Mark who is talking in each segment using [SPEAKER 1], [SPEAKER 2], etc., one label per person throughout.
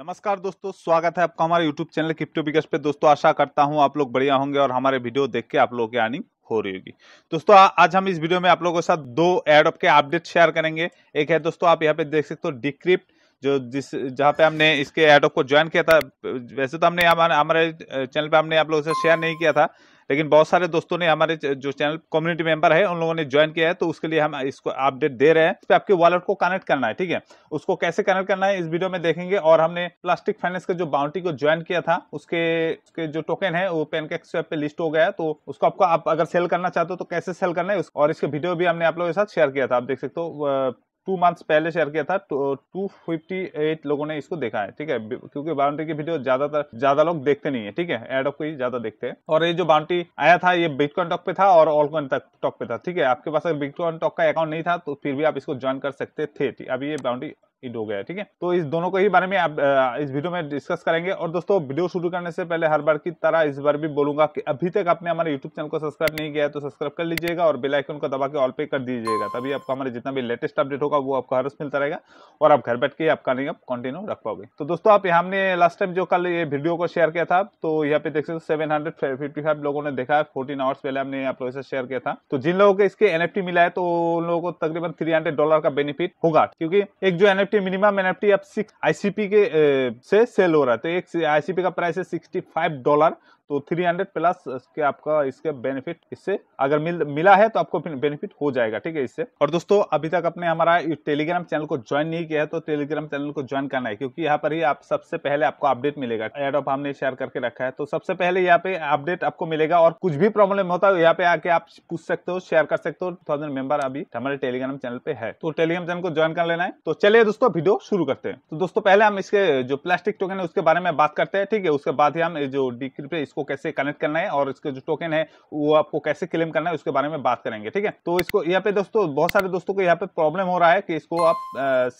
[SPEAKER 1] नमस्कार दोस्तों स्वागत है आपका हमारे यूट्यूब चैनल क्रिप्टो बिगस पे दोस्तों आशा करता हूँ आप लोग बढ़िया होंगे और हमारे वीडियो देख के आप लोगों की अर्निंग हो रही होगी दोस्तों आ, आज हम इस वीडियो में आप लोगों के साथ दो एडअप के अपडेट शेयर करेंगे एक है दोस्तों आप यहाँ पे देख सकते हो डिक्रिप्ट जो जिस जहाँ पे हमने इसके एडअप को ज्वाइन किया था वैसे तो हमने हमारे चैनल पे हमने आप लोगों से शेयर नहीं किया था लेकिन बहुत सारे दोस्तों ने हमारे जो चैनल कम्युनिटी मेंबर है उन लोगों ने ज्वाइन किया है तो उसके लिए हम इसको अपडेट दे रहे हैं इस पर आपके वॉलेट को कनेक्ट करना है ठीक है उसको कैसे कनेक्ट करना है इस वीडियो में देखेंगे और हमने प्लास्टिक फाइनेंस का जो बाउंड्री को ज्वाइन किया था उसके उसके जो टोकन है वो पेनकेक पे लिस्ट हो गया तो उसको आपको आप अगर सेल करना चाहते हो तो कैसे सेल करना है और इसके वीडियो भी हमने आप लोगों के साथ शेयर किया था आप देख सकते हो टू मंथ्स पहले शेयर किया था टू फिफ्टी एट लोगों ने इसको देखा है ठीक है क्योंकि बाउंड्री की वीडियो ज्यादातर ज्यादा लोग देखते नहीं है ठीक है एड ऑफ को ही ज्यादा देखते हैं और ये जो बाउंड्री आया था ये बिटकॉइन टॉक पे था और ऑलकॉइन टॉक पे था ठीक है आपके पास अगर बिटकॉइन टॉक का अकाउंट नहीं था तो फिर भी आप इसको ज्वाइन कर सकते थे अभी ये बाउंड्री ईट हो गया ठीक है तो इस दोनों को ही बारे में आप इस वीडियो में डिस्कस करेंगे और दोस्तों वीडियो शुरू करने से पहले हर बार की तरह इस बार भी बोलूंगा कि अभी तक आपने हमारे यूट्यूब चैनल को सब्सक्राइब नहीं किया है तो सब्सक्राइब कर लीजिएगा और आइकन को दबा के ऑल पे कर दीजिएगा तभी आपको हमारे जितना भी लेटेस्ट अपडेट होगा वो आपको हर मिलता रहेगा और आप घर बैठ के आपका नहीं आप कंटिन्यू रख पाओगे तो दोस्तों आप हमने लास्ट टाइम जो कल ये वीडियो को शेयर किया था तो यहाँ पे देख सकते सेवन हंड्रेड फिफ्टी फाइव लोगों ने देखा है फोर्टीन आवर्स पहले हमने आप लोगों से शेयर किया था तो जिन लोगों को इसके एनएफटी मिला है तो उन लोगों को तकरीबन थ्री हंड्रेड डॉलर का बेनिफिट होगा क्योंकि एक जो एनएफ निफ्टी मिनिमम एनएफटी अब सिक्स आईसीपी के eh, से सेल हो रहा है तो एक आईसीपी का प्राइस है सिक्सटी फाइव डॉलर तो 300 प्लस इसके आपका इसके बेनिफिट इससे अगर मिल मिला है तो आपको बेनिफिट हो जाएगा ठीक है इससे और दोस्तों अभी तक आपने हमारा टेलीग्राम चैनल को ज्वाइन नहीं किया है तो टेलीग्राम चैनल को ज्वाइन करना है क्योंकि यहाँ पर ही आप सबसे पहले आपको अपडेट मिलेगा एड ऑफ हमने शेयर करके रखा है तो सबसे पहले यहाँ पे अपडेट आपको मिलेगा और कुछ भी प्रॉब्लम होता है यहाँ पे आके आप पूछ सकते हो शेयर कर सकते हो थाउजेंड मेंबर अभी हमारे टेलीग्राम चैनल पे है तो टेलीग्राम चैनल को ज्वाइन कर लेना है तो चलिए दोस्तों वीडियो शुरू करते हैं तो दोस्तों पहले हम इसके जो प्लास्टिक टोकन है उसके बारे में बात करते हैं ठीक है उसके बाद ही हम जो डिक्रिप्ट इसको आपको कैसे कनेक्ट करना है और इसके जो टोकन है वो आपको कैसे क्लेम करना है उसके बारे में बात करेंगे ठीक है तो इसको यहाँ पे दोस्तों बहुत सारे दोस्तों को यहाँ पे प्रॉब्लम हो रहा है कि इसको आप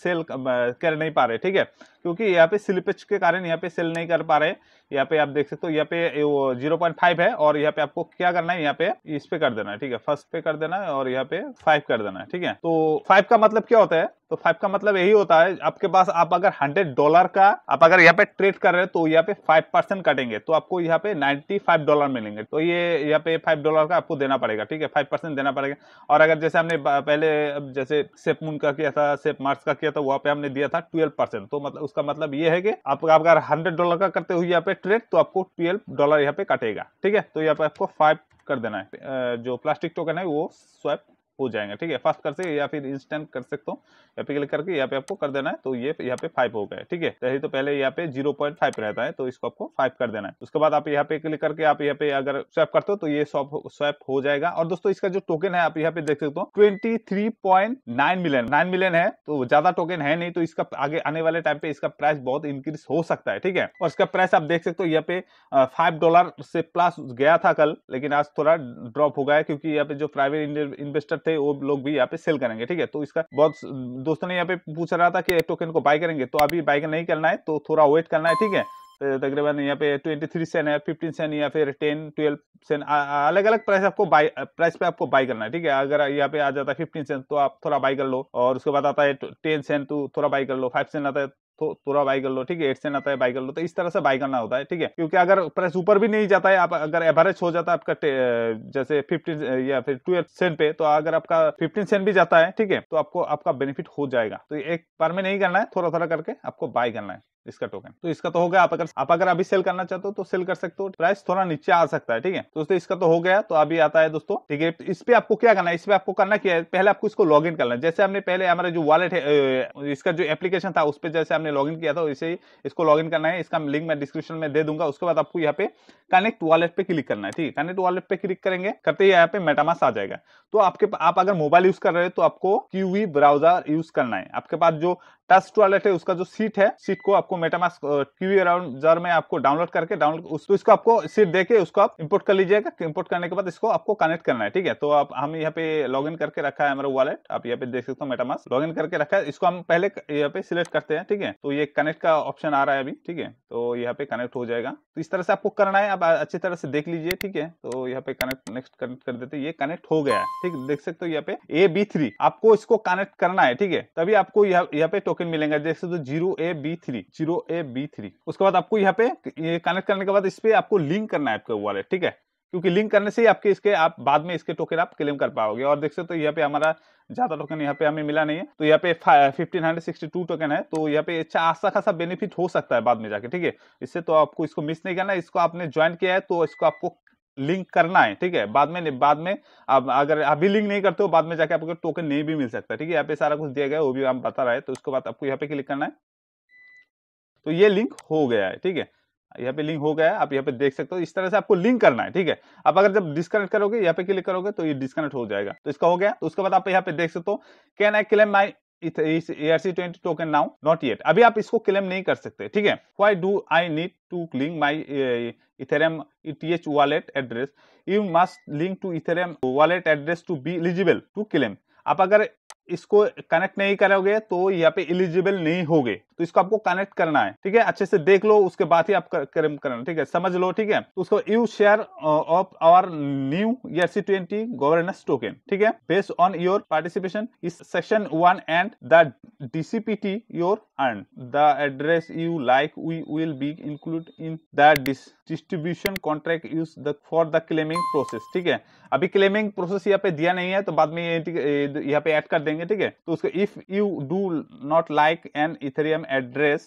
[SPEAKER 1] सेल कर नहीं पा रहे ठीक है क्योंकि यहाँ पे स्लिपेज के कारण यहाँ पे सेल नहीं कर पा रहे यहाँ पे आप देख सकते हो यहाँ पे वो जीरो पॉइंट फाइव है और यहाँ पे आपको क्या करना है यहाँ पे इस पे कर देना है ठीक है फर्स्ट पे कर देना है और यहाँ पे फाइव कर देना है ठीक है तो फाइव का मतलब क्या होता है तो फाइव का मतलब यही होता है आपके पास आप अगर हंड्रेड डॉलर का आप अगर यहाँ पे ट्रेड कर रहे हैं तो यहाँ पे फाइव परसेंट कटेंगे तो आपको यहाँ पे नाइन्टी फाइव डॉलर मिलेंगे तो ये यहाँ पे फाइव डॉलर का आपको देना पड़ेगा ठीक है फाइव परसेंट देना पड़ेगा और अगर जैसे हमने पहले जैसे सेफ मून का किया था सेफ मार्च का किया था वहाँ पे हमने दिया था ट्वेल्व परसेंट तो मतलब उसका मतलब ये है कि आप अगर हंड्रेड डॉलर का करते हुए यहाँ पे ट्रेड तो आपको ट्वेल्व डॉलर यहाँ पे कटेगा ठीक है तो यहाँ पे आपको फाइव कर देना है जो प्लास्टिक टोकन है वो स्वैप हो जाएंगे ठीक है फास्ट कर सकते या फिर इंस्टेंट कर सकते हो या फिर क्लिक करके यहाँ पे आपको कर देना है तो ये यहाँ पे फाइव हो गए ठीक है तो, तो पहले यहाँ पे जीरो पॉइंट फाइव रहता है तो इसको आपको फाइव कर देना है उसके बाद आप यहाँ पे क्लिक करके आप यहाँ पे अगर स्वैप करते हो तो ये स्वैप हो जाएगा और दोस्तों इसका जो टोकन है आप यहाँ पे देख सकते हो twenty three point nine million nine million है तो ज्यादा टोकन है नहीं तो इसका आगे आने वाले टाइम पे इसका प्राइस बहुत इंक्रीज हो सकता है ठीक है और इसका प्राइस आप देख सकते हो यहाँ पे फाइव डॉलर से प्लस गया था कल लेकिन आज थोड़ा ड्रॉप हो गया क्योंकि यहाँ पे जो प्राइवेट इन्वेस्टर थे से वो लोग भी यहाँ पे सेल करेंगे ठीक है तो इसका बहुत दोस्तों ने यहाँ पे पूछ रहा था कि टोकन को बाय करेंगे तो अभी बाय नहीं करना है तो थोड़ा वेट करना है ठीक है तो तकरीबन यहाँ पे ट्वेंटी थ्री सेन है फिफ्टीन सेन या फिर टेन ट्वेल्व सेन अलग अलग प्राइस आपको बाई प्राइस पे आपको बाई करना है ठीक है अगर यहाँ पे आ जाता है फिफ्टीन सेन तो आप थोड़ा बाई कर लो और उसके बाद आता है टेन सेन तो थोड़ा बाई कर लो फाइव सेन आता है तो पूरा बाई कर लो ठीक है एट सेंट आता है बाई कर लो तो इस तरह से बाई करना होता है ठीक है क्योंकि अगर प्राइस ऊपर भी नहीं जाता है आप अगर एवरेज हो जाता है आपका जैसे फिफ्टीन या फिर ट्वेल्व सेंट पे तो अगर आपका फिफ्टीन सेंट भी जाता है ठीक है तो आपको आपका बेनिफिट हो जाएगा तो एक बार में नहीं करना है थोड़ा थोड़ा करके आपको बाय करना है इसका टोकन तो इसका तो हो गया आप अगर आप अगर अभी सेल करना चाहते हो तो सेल कर सकते हो प्राइस थोड़ा नीचे आ सकता है ठीक है दोस्तों इसका तो हो गया तो अभी आता है दोस्तों ठीक है इस पे आपको क्या करना है इस पे आपको करना क्या है पहले आपको इसको लॉग इन करना है जैसे हमने पहले हमारा जो वॉलेट है इसका जो एप्लीकेशन था उस पर जैसे हमने लॉग किया था वैसे इसको लॉग करना है इसका लिंक मैं डिस्क्रिप्शन में दे दूंगा उसके बाद आपको यहाँ पे कनेक्ट वॉलेट पे क्लिक करना है ठीक है कनेक्ट वॉलेट पे क्लिक करेंगे करते ही यहाँ पे मेटामास आ जाएगा तो आपके आप अगर मोबाइल यूज कर रहे हो तो आपको क्यूवी ब्राउजर यूज करना है आपके पास जो टच टॉयलेट है उसका जो सीट है सीट को आपको मेटामास क्यू अराउंड जर में आपको डाउनलोड करके डाउनलोड उस, तो इसको आपको सीट देके उसको आप इंपोर्ट कर लीजिएगा इंपोर्ट तो करने के बाद इसको आपको कनेक्ट करना है ठीक है तो आप हम यहाँ पे लॉग इन करके रखा है हमारा वॉलेट आप यहाँ पे देख सकते हो मेटामास लॉग इन करके रखा है इसको हम पहले यहाँ पे सिलेक्ट करते हैं ठीक है तो ये कनेक्ट का ऑप्शन आ रहा है अभी ठीक है तो यहाँ पे कनेक्ट हो जाएगा तो इस तरह से आपको करना है आप अच्छी तरह से देख लीजिए ठीक है तो यहाँ पे कनेक्ट नेक्स्ट कनेक्ट कर देते ये कनेक्ट हो गया ठीक देख सकते हो यहाँ पे ए बी थ्री आपको इसको कनेक्ट करना है ठीक है तभी आपको यहाँ पे टोकन मिलेंगे जैसे तो zero A B three zero A B three उसके बाद आपको यहाँ पे कनेक्ट करने के बाद इस पर आपको लिंक करना है आपका वॉलेट ठीक है क्योंकि लिंक करने से ही आपके इसके आप बाद में इसके टोकन आप क्लेम कर पाओगे और देख सकते हो यहाँ पे हमारा ज्यादा टोकन यहाँ पे हमें मिला नहीं है तो यहाँ पे fifteen hundred sixty two token है तो यहाँ पे अच्छा आशा खासा बेनिफिट हो सकता है बाद में जाके ठीक है इससे तो आपको इसको मिस नहीं करना इसको आपने ज्वाइन किया है तो इसको आपको लिंक करना है ठीक है बाद में बाद में अब अगर अभी लिंक नहीं करते हो बाद में जाके आपको टोकन नहीं भी मिल सकता ठीक है यहाँ पे सारा कुछ दिया गया वो भी आप बता रहा है तो उसके बाद आपको यहाँ पे क्लिक करना है तो ये लिंक हो गया है ठीक है यहाँ पे लिंक हो गया है आप यहाँ पे देख सकते हो इस तरह से आपको लिंक करना है ठीक है आप अगर जब डिस्कनेक्ट करोगे यहाँ पे क्लिक करोगे तो ये डिस्कनेक्ट हो जाएगा तो इसका हो गया तो उसके बाद आप यहाँ पे देख सकते हो can I claim my ERC twenty token now not yet अभी आप इसको क्लेम नहीं कर सकते ठीक है why do I need to cling my Ethereum ETH wallet address, you must link to Ethereum wallet address to be eligible to claim. आप अगर इसको कनेक्ट नहीं करोगे तो यहाँ पे एलिजिबल नहीं होगे तो इसको आपको कनेक्ट करना है ठीक है अच्छे से देख लो उसके बाद ही आप क्रम कर, करना ठीक है समझ लो ठीक है तो उसको you share of our new ERC twenty governance token ठीक है बेस्ड ऑन योर पार्टिसिपेशन इस section one and the DCPT your earn the address you like we will be include in the distribution contract use the for the claiming process ठीक है अभी claiming process यहाँ पे दिया नहीं है तो बाद में यहाँ पे ऐड कर देंगे ठीक है तो उसको if you do not like an Ethereum address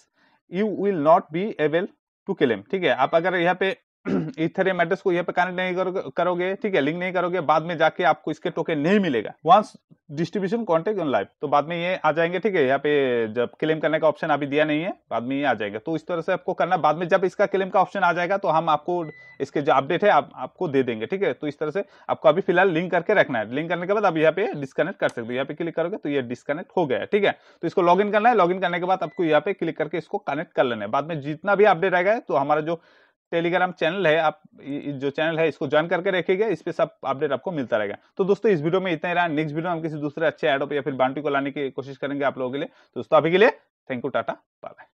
[SPEAKER 1] you will not be able to claim ठीक है आप अगर यहाँ पे इथेरे एड्रेस को यहाँ पे कनेक्ट नहीं करोगे ठीक है लिंक नहीं करोगे बाद में जाके आपको इसके टोकन नहीं मिलेगा once distribution contact on live तो बाद में ये आ जाएंगे ठीक है यहाँ पे जब क्लेम करने का ऑप्शन अभी दिया नहीं है बाद में ये आ जाएगा तो इस तरह से आपको करना बाद में जब इसका क्लेम का ऑप्शन आ जाएगा तो हम आपको इसके जो अपडेट है आप, आपको दे देंगे ठीक है तो इस तरह से आपको अभी फिलहाल लिंक करके रखना है लिंक करने के बाद अब यहाँ पे डिस्कनेक्ट कर सकते हो यहाँ पे क्लिक करोगे तो ये डिस्कनेक्ट हो गया ठीक है तो इसको लॉग करना है लॉग करने के बाद आपको यहाँ पे क्लिक करके इसको कनेक्ट कर लेना है बाद में जितना भी अपडेट आएगा तो हमारा जो टेलीग्राम चैनल है आप जो चैनल है इसको ज्वाइन करके रखिएगा इस पर सब अपडेट आपको मिलता रहेगा तो दोस्तों इस वीडियो में इतना ही रहा नेक्स्ट वीडियो हम किसी दूसरे अच्छे एडो या फिर बांटी को लाने की कोशिश करेंगे आप लोगों के लिए तो दोस्तों अभी के लिए थैंक यू टाटा बाय